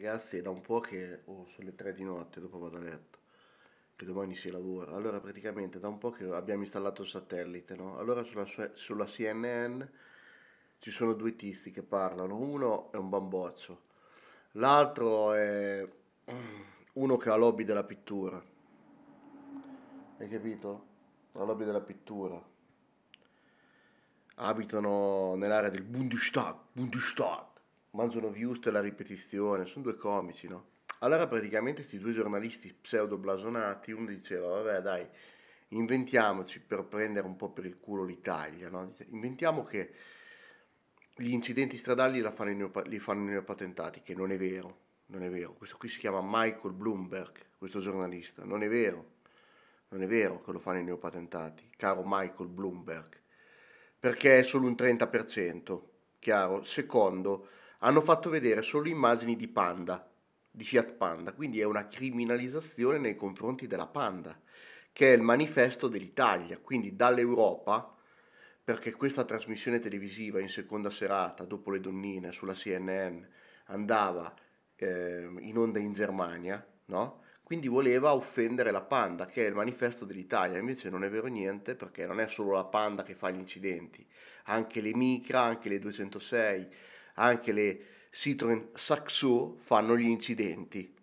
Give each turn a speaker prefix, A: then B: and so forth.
A: Ragazzi, è da un po' che oh, sono le 3 di notte, dopo vado a letto, che domani si lavora. Allora praticamente da un po' che abbiamo installato il satellite, no? Allora sulla, sulla CNN ci sono due tizi che parlano, uno è un bamboccio, l'altro è uno che ha lobby della pittura. Hai capito? La lobby della pittura. Abitano nell'area del Bundestag, Bundestag Mangiano Viust e la ripetizione, sono due comici, no? Allora praticamente questi due giornalisti pseudo blasonati, uno diceva, vabbè dai, inventiamoci per prendere un po' per il culo l'Italia, no? Dice, inventiamo che gli incidenti stradali neop- li fanno i neopatentati, che non è vero, non è vero. Questo qui si chiama Michael Bloomberg, questo giornalista, non è vero, non è vero che lo fanno i neopatentati, caro Michael Bloomberg, perché è solo un 30%, chiaro? Secondo, hanno fatto vedere solo immagini di Panda, di Fiat Panda, quindi è una criminalizzazione nei confronti della Panda, che è il manifesto dell'Italia, quindi dall'Europa, perché questa trasmissione televisiva in seconda serata, dopo le donnine, sulla CNN, andava eh, in onda in Germania, no? Quindi voleva offendere la Panda, che è il manifesto dell'Italia, invece non è vero niente perché non è solo la Panda che fa gli incidenti, anche le Micra, anche le 206, anche le Citroen Saxo fanno gli incidenti.